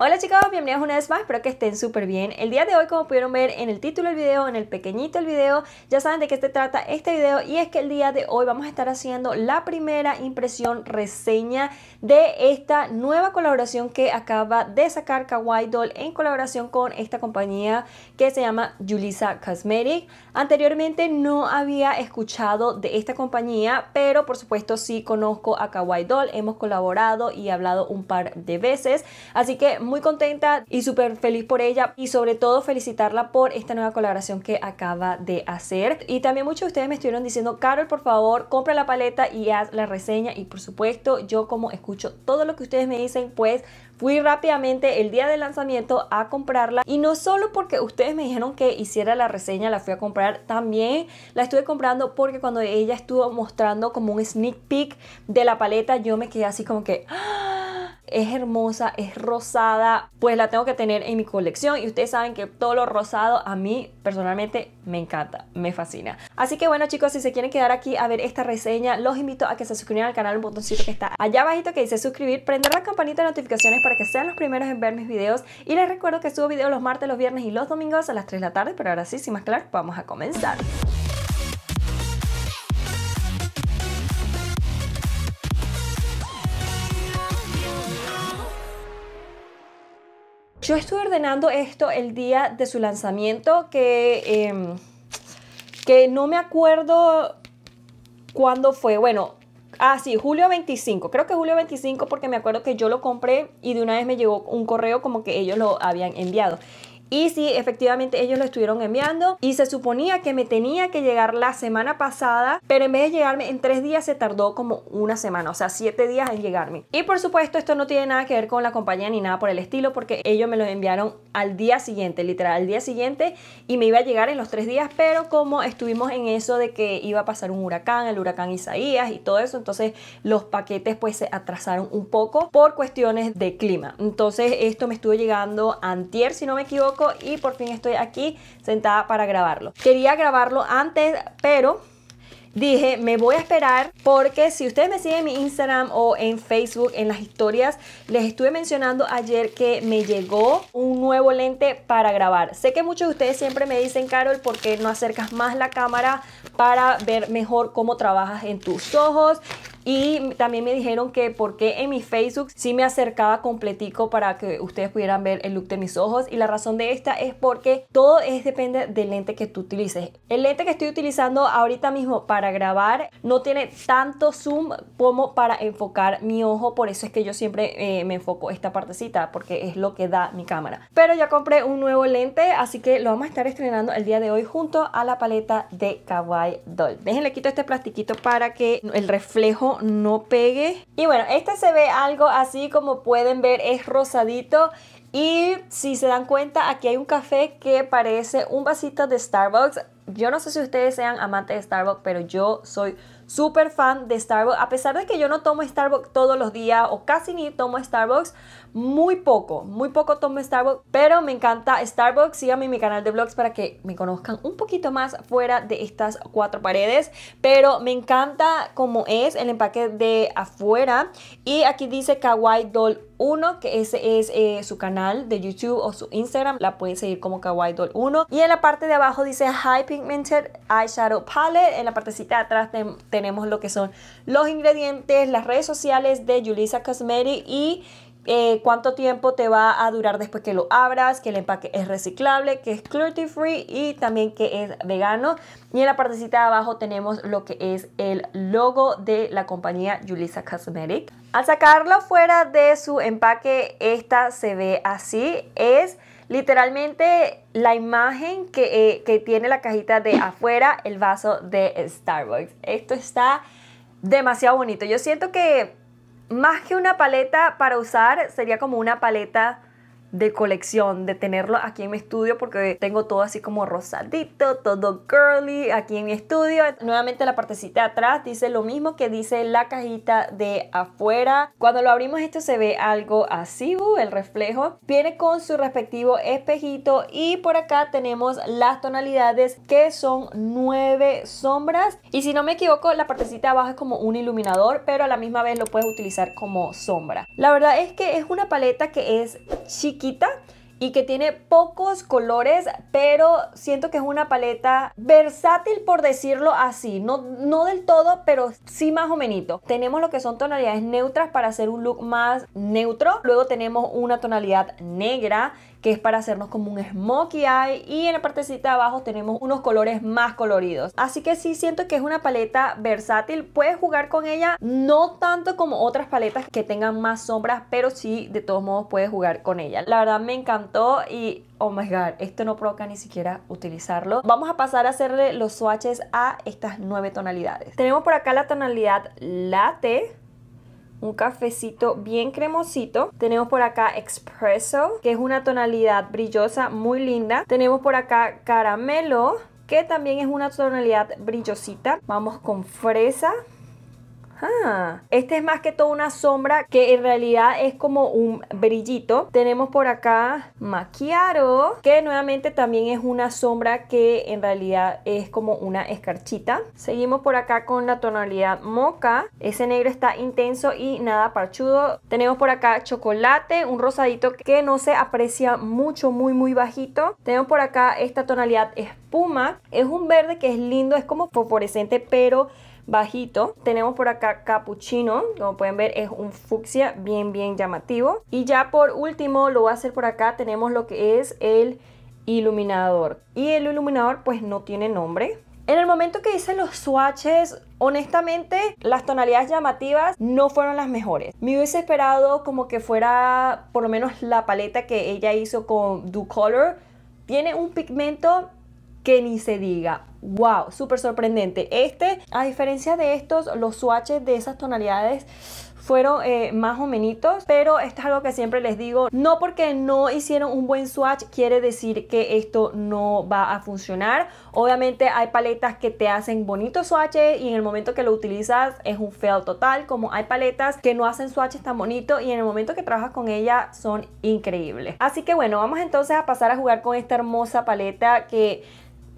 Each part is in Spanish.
Hola chicos, bienvenidos una vez más, espero que estén súper bien. El día de hoy, como pudieron ver en el título del video, en el pequeñito del video, ya saben de qué se trata este video y es que el día de hoy vamos a estar haciendo la primera impresión reseña de esta nueva colaboración que acaba de sacar Kawaii Doll en colaboración con esta compañía que se llama Julissa Cosmetic. Anteriormente no había escuchado de esta compañía, pero por supuesto sí conozco a Kawaii Doll, hemos colaborado y hablado un par de veces, así que muy contenta y súper feliz por ella y sobre todo felicitarla por esta nueva colaboración que acaba de hacer. Y también muchos de ustedes me estuvieron diciendo, Carol, por favor, compra la paleta y haz la reseña. Y por supuesto, yo como escucho todo lo que ustedes me dicen, pues fui rápidamente el día del lanzamiento a comprarla y no solo porque ustedes me dijeron que hiciera la reseña, la fui a comprar, también la estuve comprando porque cuando ella estuvo mostrando como un sneak peek de la paleta, yo me quedé así como que... ¡Ah! Es hermosa, es rosada, pues la tengo que tener en mi colección y ustedes saben que todo lo rosado a mí personalmente me encanta, me fascina. Así que bueno chicos, si se quieren quedar aquí a ver esta reseña, los invito a que se suscriban al canal, un botoncito que está allá abajito que dice suscribir, prender la campanita de notificaciones para que sean los primeros en ver mis videos y les recuerdo que subo videos los martes, los viernes y los domingos a las 3 de la tarde, pero ahora sí, sin más claro, vamos a comenzar. Yo estuve ordenando esto el día de su lanzamiento que, em, que no me acuerdo cuándo fue. Bueno, Ah, sí, julio 25. Creo que julio 25 porque me acuerdo que yo lo compré y de una vez me llegó un correo como que ellos lo habían enviado. Y sí, efectivamente ellos lo estuvieron enviando y se suponía que me tenía que llegar la semana pasada, pero en vez de llegarme en tres días se tardó como una semana, o sea, siete días en llegarme. Y por supuesto esto no tiene nada que ver con la compañía ni nada por el estilo, porque ellos me lo enviaron al día siguiente, literal al día siguiente, y me iba a llegar en los tres días, pero como estuvimos en eso de que iba a pasar un huracán, el huracán Isaías y todo eso, entonces los paquetes pues se atrasaron un poco por cuestiones de clima. Entonces esto me estuvo llegando antier, si no me equivoco, y por fin estoy aquí sentada para grabarlo. Quería grabarlo antes, pero dije, me voy a esperar porque si ustedes me siguen en mi Instagram o en Facebook, en las historias, les estuve mencionando ayer que me llegó un nuevo lente para grabar. Sé que muchos de ustedes siempre me dicen, Carol, ¿por qué no acercas más la cámara para ver mejor cómo trabajas en tus ojos? Y también me dijeron que porque en mi Facebook sí me acercaba completico para que ustedes pudieran ver el look de mis ojos. Y la razón de esta es porque todo es depende del lente que tú utilices. El lente que estoy utilizando ahorita mismo para grabar no tiene tanto zoom como para enfocar mi ojo. Por eso es que yo siempre eh, me enfoco esta partecita porque es lo que da mi cámara. Pero ya compré un nuevo lente, así que lo vamos a estar estrenando el día de hoy junto a la paleta de Kawaii Doll. Déjenle quito este plastiquito para que el reflejo no, pegue. Y bueno, este se ve algo así como pueden ver, es rosadito. Y si se dan cuenta, aquí hay un café que parece un vasito de Starbucks. Yo no sé si ustedes sean amantes de Starbucks, pero yo soy súper fan de Starbucks. A pesar de que yo no tomo Starbucks todos los días o casi ni tomo Starbucks, muy poco, muy poco tomo Starbucks, pero me encanta Starbucks. Síganme en mi canal de vlogs para que me conozcan un poquito más fuera de estas cuatro paredes, pero me encanta como es el empaque de afuera. Y aquí dice Kawaii Doll 1, que ese es eh, su canal de YouTube o su Instagram, la pueden seguir como Kawaii Doll 1. Y en la parte de abajo dice High Pigmented Eyeshadow Palette, en la partecita de atrás tenemos lo que son los ingredientes, las redes sociales de Julissa Cosmetics y eh, cuánto tiempo te va a durar después que lo abras, que el empaque es reciclable, que es cruelty free y también que es vegano. Y en la partecita de abajo tenemos lo que es el logo de la compañía Julissa Cosmetic. Al sacarlo fuera de su empaque, esta se ve así. Es literalmente la imagen que, eh, que, tiene la cajita de afuera, el vaso de Starbucks. Esto está demasiado bonito. Yo siento que más que una paleta para usar, sería como una paleta de colección, de tenerlo aquí en mi estudio porque tengo todo así como rosadito, todo curly aquí en mi estudio. Nuevamente la partecita de atrás dice lo mismo que dice la cajita de afuera. Cuando lo abrimos esto se ve algo así, el reflejo. Viene con su respectivo espejito y por acá tenemos las tonalidades que son nueve sombras. Y si no me equivoco, la partecita de abajo es como un iluminador, pero a la misma vez lo puedes utilizar como sombra. La verdad es que es una paleta que es chica y que tiene pocos colores, pero siento que es una paleta versátil por decirlo así, no, no del todo, pero sí más o menos. Tenemos lo que son tonalidades neutras para hacer un look más neutro, luego tenemos una tonalidad negra que es para hacernos como un smokey eye y en la partecita de abajo tenemos unos colores más coloridos. Así que sí siento que es una paleta versátil, puedes jugar con ella no tanto como otras paletas que tengan más sombras, pero sí de todos modos puedes jugar con ella. La verdad me encantó y oh my god, esto no provoca ni siquiera utilizarlo. Vamos a pasar a hacerle los swatches a estas nueve tonalidades. Tenemos por acá la tonalidad latte un cafecito bien cremosito. Tenemos por acá Espresso, que es una tonalidad brillosa muy linda. Tenemos por acá Caramelo, que también es una tonalidad brillosita. Vamos con Fresa. Ah, este es más que todo una sombra que en realidad es como un brillito. Tenemos por acá Maquiaro, que nuevamente también es una sombra que en realidad es como una escarchita. Seguimos por acá con la tonalidad moca. Ese negro está intenso y nada parchudo. Tenemos por acá chocolate, un rosadito que no se aprecia mucho, muy, muy bajito. Tenemos por acá esta tonalidad espuma. Es un verde que es lindo, es como fosforescente, pero bajito. Tenemos por acá capuchino, como pueden ver es un fucsia bien bien llamativo. Y ya por último lo voy a hacer por acá, tenemos lo que es el iluminador. Y el iluminador pues no tiene nombre, en el momento que hice los swatches, honestamente, las tonalidades llamativas no fueron las mejores. Me hubiese esperado como que fuera por lo menos la paleta que ella hizo con Do Color. Tiene un pigmento que ni se diga wow, súper sorprendente. Este, a diferencia de estos, los swatches de esas tonalidades fueron eh, más o menos pero esto es algo que siempre les digo, no porque no hicieron un buen swatch quiere decir que esto no va a funcionar. Obviamente hay paletas que te hacen bonitos swatches y en el momento que lo utilizas es un fail total, como hay paletas que no hacen swatches tan bonitos y en el momento que trabajas con ella son increíbles. Así que bueno, vamos entonces a pasar a jugar con esta hermosa paleta que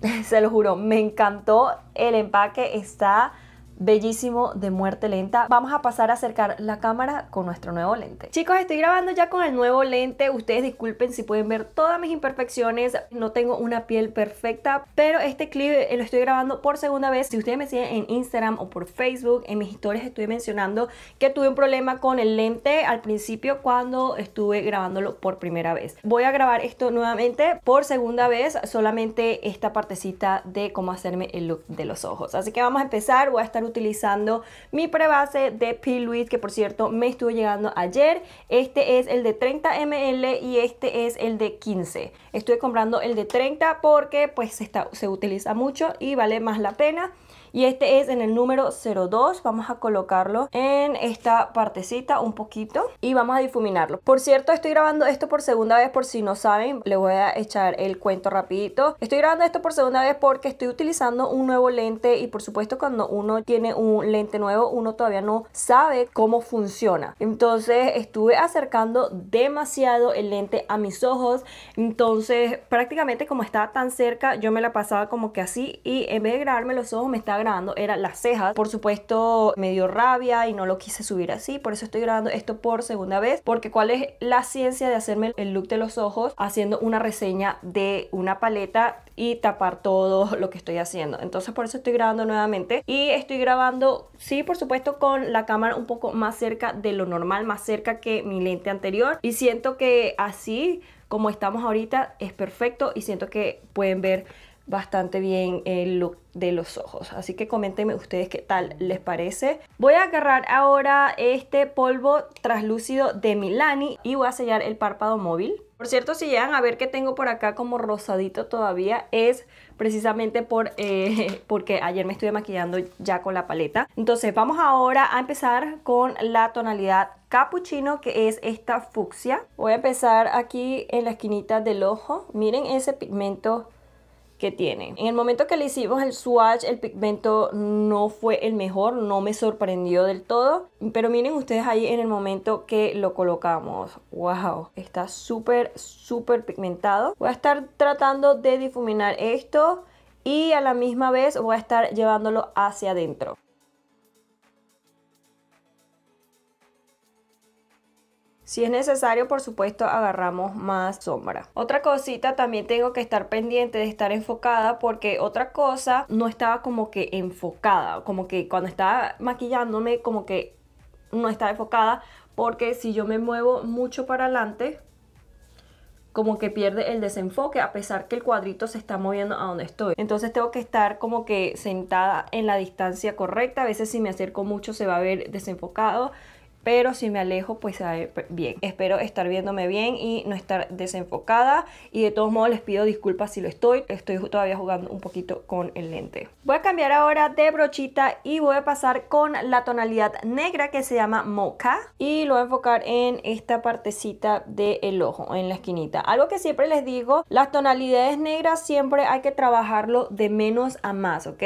se lo juro, me encantó el empaque, está bellísimo de muerte lenta. Vamos a pasar a acercar la cámara con nuestro nuevo lente. Chicos, estoy grabando ya con el nuevo lente. Ustedes disculpen si pueden ver todas mis imperfecciones. No tengo una piel perfecta, pero este clip eh, lo estoy grabando por segunda vez. Si ustedes me siguen en Instagram o por Facebook, en mis historias estoy mencionando que tuve un problema con el lente al principio cuando estuve grabándolo por primera vez. Voy a grabar esto nuevamente por segunda vez, solamente esta partecita de cómo hacerme el look de los ojos. Así que vamos a empezar. Voy a estar utilizando mi prebase de Piluit, que por cierto me estuvo llegando ayer. Este es el de 30 ml y este es el de 15. estoy comprando el de 30 porque pues se utiliza mucho y vale más la pena y este es en el número 02 vamos a colocarlo en esta partecita un poquito y vamos a difuminarlo por cierto estoy grabando esto por segunda vez por si no saben le voy a echar el cuento rapidito estoy grabando esto por segunda vez porque estoy utilizando un nuevo lente y por supuesto cuando uno tiene un lente nuevo uno todavía no sabe cómo funciona entonces estuve acercando demasiado el lente a mis ojos entonces prácticamente como estaba tan cerca yo me la pasaba como que así y en vez de grabarme los ojos me estaba grabando era las cejas. Por supuesto, me dio rabia y no lo quise subir así, por eso estoy grabando esto por segunda vez, porque cuál es la ciencia de hacerme el look de los ojos haciendo una reseña de una paleta y tapar todo lo que estoy haciendo. Entonces por eso estoy grabando nuevamente y estoy grabando, sí, por supuesto, con la cámara un poco más cerca de lo normal, más cerca que mi lente anterior y siento que así como estamos ahorita es perfecto y siento que pueden ver bastante bien el look de los ojos. Así que coméntenme ustedes qué tal les parece. Voy a agarrar ahora este polvo translúcido de Milani y voy a sellar el párpado móvil. Por cierto, si llegan a ver que tengo por acá como rosadito todavía, es precisamente por, eh, porque ayer me estuve maquillando ya con la paleta. Entonces vamos ahora a empezar con la tonalidad capuchino, que es esta fucsia. Voy a empezar aquí en la esquinita del ojo. Miren ese pigmento que tienen. En el momento que le hicimos el swatch, el pigmento no fue el mejor, no me sorprendió del todo. Pero miren ustedes ahí en el momento que lo colocamos. ¡Wow! Está súper, súper pigmentado. Voy a estar tratando de difuminar esto y a la misma vez voy a estar llevándolo hacia adentro. Si es necesario, por supuesto, agarramos más sombra. Otra cosita, también tengo que estar pendiente de estar enfocada porque otra cosa, no estaba como que enfocada, como que cuando estaba maquillándome, como que no estaba enfocada porque si yo me muevo mucho para adelante, como que pierde el desenfoque a pesar que el cuadrito se está moviendo a donde estoy. Entonces tengo que estar como que sentada en la distancia correcta. A veces si me acerco mucho se va a ver desenfocado pero si me alejo, pues bien. Espero estar viéndome bien y no estar desenfocada. Y de todos modos les pido disculpas si lo estoy. Estoy todavía jugando un poquito con el lente. Voy a cambiar ahora de brochita y voy a pasar con la tonalidad negra que se llama Mocha. Y lo voy a enfocar en esta partecita del ojo, en la esquinita. Algo que siempre les digo, las tonalidades negras siempre hay que trabajarlo de menos a más, ¿ok?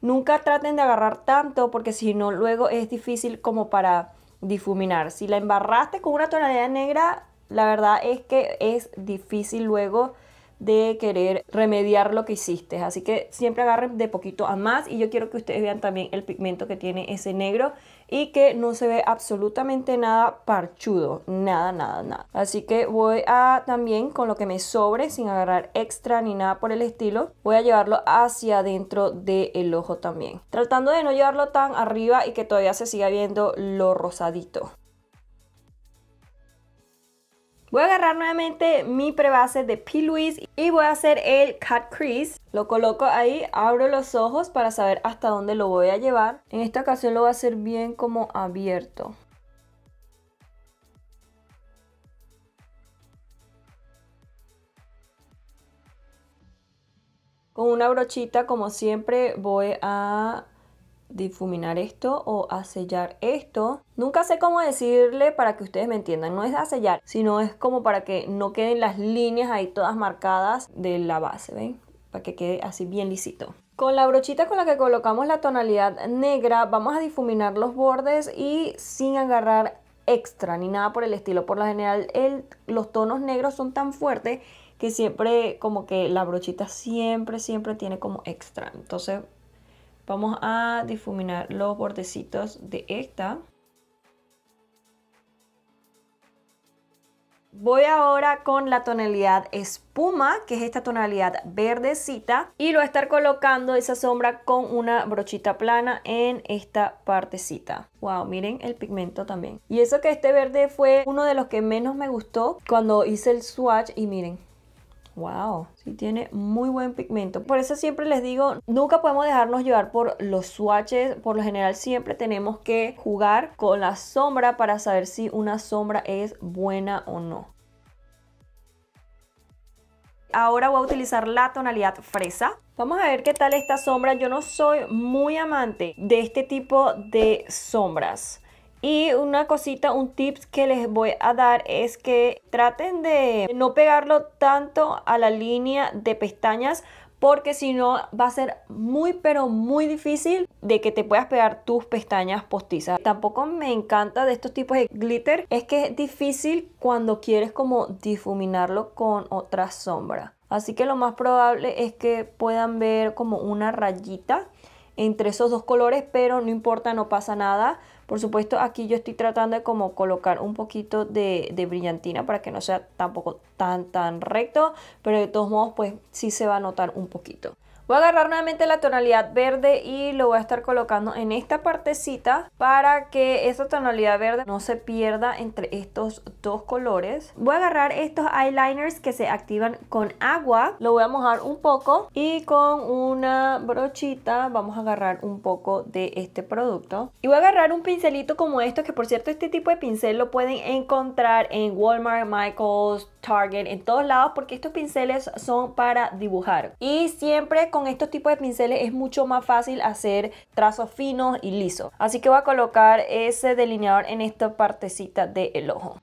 Nunca traten de agarrar tanto porque si no luego es difícil como para difuminar. Si la embarraste con una tonalidad negra, la verdad es que es difícil luego de querer remediar lo que hiciste. Así que siempre agarren de poquito a más y yo quiero que ustedes vean también el pigmento que tiene ese negro y que no se ve absolutamente nada parchudo, nada, nada, nada. Así que voy a también con lo que me sobre, sin agarrar extra ni nada por el estilo, voy a llevarlo hacia adentro del ojo también. Tratando de no llevarlo tan arriba y que todavía se siga viendo lo rosadito. Voy a agarrar nuevamente mi prebase de P. Louis y voy a hacer el cut crease. Lo coloco ahí, abro los ojos para saber hasta dónde lo voy a llevar. En esta ocasión lo voy a hacer bien como abierto. Con una brochita, como siempre, voy a difuminar esto o a sellar esto. Nunca sé cómo decirle para que ustedes me entiendan. No es a sellar, sino es como para que no queden las líneas ahí todas marcadas de la base, ¿ven? Para que quede así bien lisito. Con la brochita con la que colocamos la tonalidad negra vamos a difuminar los bordes y sin agarrar extra ni nada por el estilo. Por lo general el, los tonos negros son tan fuertes que siempre como que la brochita siempre siempre tiene como extra. Entonces Vamos a difuminar los bordecitos de esta. Voy ahora con la tonalidad espuma, que es esta tonalidad verdecita, y lo voy a estar colocando esa sombra con una brochita plana en esta partecita. Wow, miren el pigmento también. Y eso que este verde fue uno de los que menos me gustó cuando hice el swatch, y miren, Wow, sí tiene muy buen pigmento. Por eso siempre les digo, nunca podemos dejarnos llevar por los swatches. Por lo general siempre tenemos que jugar con la sombra para saber si una sombra es buena o no. Ahora voy a utilizar la tonalidad fresa. Vamos a ver qué tal esta sombra. Yo no soy muy amante de este tipo de sombras y una cosita, un tips que les voy a dar es que traten de no pegarlo tanto a la línea de pestañas porque si no va a ser muy pero muy difícil de que te puedas pegar tus pestañas postizas. Tampoco me encanta de estos tipos de glitter es que es difícil cuando quieres como difuminarlo con otra sombra. Así que lo más probable es que puedan ver como una rayita entre esos dos colores, pero no importa, no pasa nada. Por supuesto, aquí yo estoy tratando de como colocar un poquito de, de, brillantina para que no sea tampoco tan tan recto, pero de todos modos pues sí se va a notar un poquito. Voy a agarrar nuevamente la tonalidad verde y lo voy a estar colocando en esta partecita para que esa tonalidad verde no se pierda entre estos dos colores. Voy a agarrar estos eyeliners que se activan con agua. Lo voy a mojar un poco y con una brochita vamos a agarrar un poco de este producto. Y voy a agarrar un pincelito como esto que por cierto este tipo de pincel lo pueden encontrar en Walmart, Michaels, Target, en todos lados, porque estos pinceles son para dibujar. Y siempre con estos tipos de pinceles es mucho más fácil hacer trazos finos y lisos. Así que voy a colocar ese delineador en esta partecita del ojo.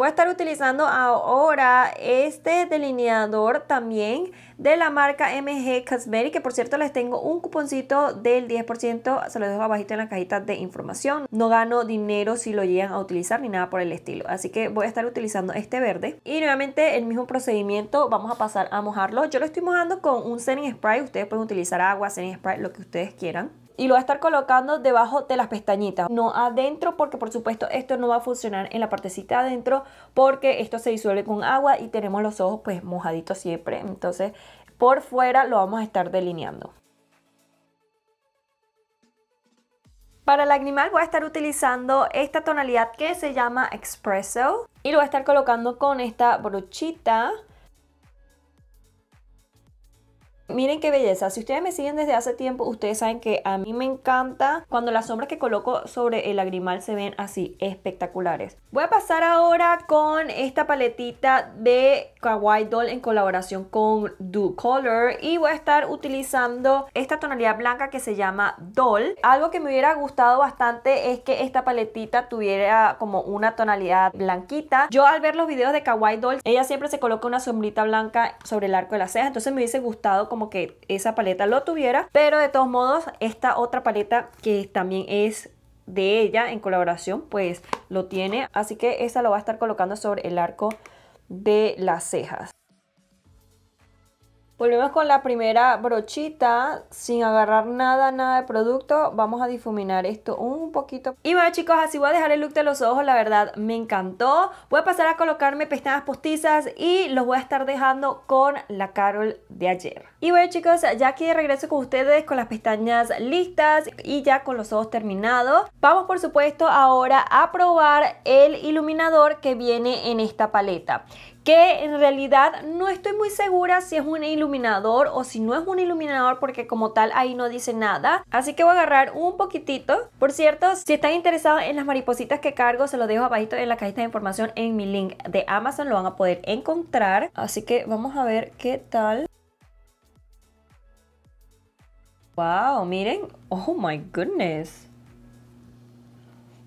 Voy a estar utilizando ahora este delineador también de la marca MG Cosmetics, que por cierto les tengo un cuponcito del 10%, se lo dejo abajito en la cajita de información. No gano dinero si lo llegan a utilizar ni nada por el estilo, así que voy a estar utilizando este verde. Y nuevamente el mismo procedimiento, vamos a pasar a mojarlo. Yo lo estoy mojando con un setting spray, ustedes pueden utilizar agua, setting spray, lo que ustedes quieran y lo va a estar colocando debajo de las pestañitas, no adentro porque por supuesto esto no va a funcionar en la partecita adentro porque esto se disuelve con agua y tenemos los ojos pues mojaditos siempre, entonces por fuera lo vamos a estar delineando. Para el animal voy a estar utilizando esta tonalidad que se llama Expresso. y lo voy a estar colocando con esta brochita Miren qué belleza, si ustedes me siguen desde hace tiempo, ustedes saben que a mí me encanta cuando las sombras que coloco sobre el lagrimal se ven así espectaculares. Voy a pasar ahora con esta paletita de Kawaii Doll en colaboración con Do Color y voy a estar utilizando esta tonalidad blanca que se llama Doll. Algo que me hubiera gustado bastante es que esta paletita tuviera como una tonalidad blanquita. Yo al ver los videos de Kawaii Doll, ella siempre se coloca una sombrita blanca sobre el arco de la ceja, entonces me hubiese gustado como que esa paleta lo tuviera. Pero de todos modos, esta otra paleta que también es de ella en colaboración, pues lo tiene. Así que esa lo va a estar colocando sobre el arco de las cejas. Volvemos con la primera brochita, sin agarrar nada, nada de producto. Vamos a difuminar esto un poquito. Y bueno chicos, así voy a dejar el look de los ojos, la verdad me encantó. Voy a pasar a colocarme pestañas postizas y los voy a estar dejando con la Carol de ayer. Y bueno chicos, ya aquí de regreso con ustedes con las pestañas listas y ya con los ojos terminados. Vamos por supuesto ahora a probar el iluminador que viene en esta paleta que en realidad no estoy muy segura si es un iluminador o si no es un iluminador porque como tal ahí no dice nada. Así que voy a agarrar un poquitito. Por cierto, si están interesados en las maripositas que cargo, se los dejo abajito en la cajita de información en mi link de Amazon, lo van a poder encontrar. Así que vamos a ver qué tal. Wow, miren. Oh my goodness.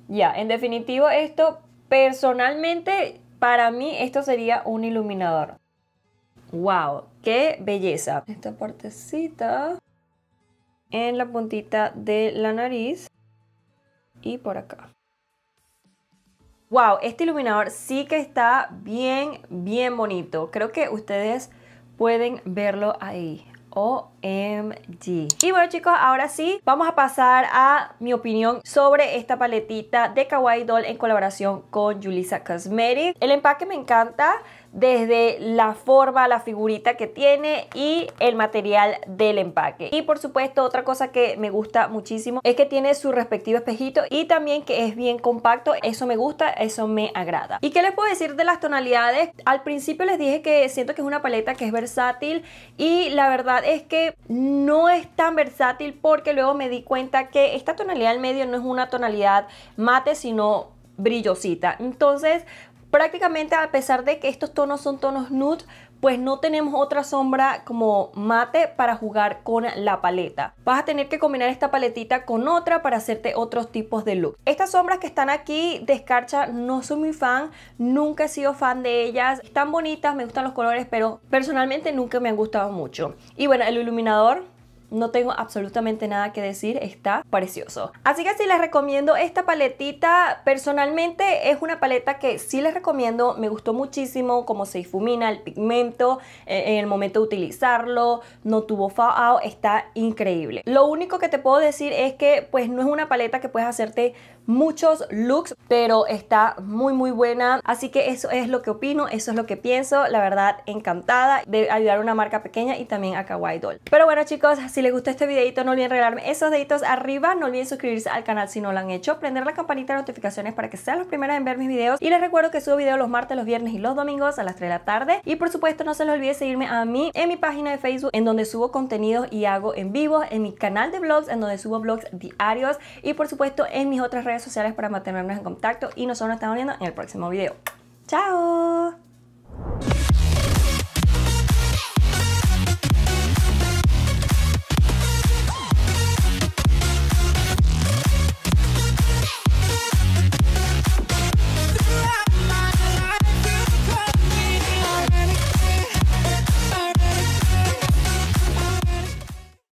Ya, en definitivo esto personalmente para mí esto sería un iluminador. ¡Wow! ¡Qué belleza! Esta partecita en la puntita de la nariz y por acá. ¡Wow! Este iluminador sí que está bien, bien bonito. Creo que ustedes pueden verlo ahí. OMG. Y bueno chicos, ahora sí vamos a pasar a mi opinión sobre esta paletita de Kawaii Doll en colaboración con Julissa Cosmetics. El empaque me encanta, desde la forma, la figurita que tiene y el material del empaque. Y por supuesto, otra cosa que me gusta muchísimo es que tiene su respectivo espejito y también que es bien compacto. Eso me gusta, eso me agrada. ¿Y qué les puedo decir de las tonalidades? Al principio les dije que siento que es una paleta que es versátil y la verdad es que no es tan versátil porque luego me di cuenta que esta tonalidad del medio no es una tonalidad mate, sino brillosita. Entonces, Prácticamente a pesar de que estos tonos son tonos nude, pues no tenemos otra sombra como mate para jugar con la paleta. Vas a tener que combinar esta paletita con otra para hacerte otros tipos de look. Estas sombras que están aquí de escarcha no soy muy fan, nunca he sido fan de ellas. Están bonitas, me gustan los colores, pero personalmente nunca me han gustado mucho. Y bueno, el iluminador no tengo absolutamente nada que decir, está precioso. Así que sí les recomiendo esta paletita, personalmente es una paleta que sí les recomiendo, me gustó muchísimo cómo se difumina el pigmento eh, en el momento de utilizarlo, no tuvo fallout, está increíble. Lo único que te puedo decir es que pues no es una paleta que puedes hacerte muchos looks, pero está muy muy buena. Así que eso es lo que opino, eso es lo que pienso. La verdad, encantada de ayudar a una marca pequeña y también a Kawaii Doll. Pero bueno chicos, si les gustó este videito, no olviden regalarme esos deditos arriba. No olviden suscribirse al canal si no lo han hecho. Prender la campanita de notificaciones para que sean los primeros en ver mis videos. Y les recuerdo que subo videos los martes, los viernes y los domingos a las 3 de la tarde. Y por supuesto, no se les olvide seguirme a mí en mi página de Facebook, en donde subo contenidos y hago en vivo, en mi canal de vlogs, en donde subo vlogs diarios y por supuesto en mis otras redes redes sociales para mantenernos en contacto y nosotros nos estamos viendo en el próximo video. ¡Chao!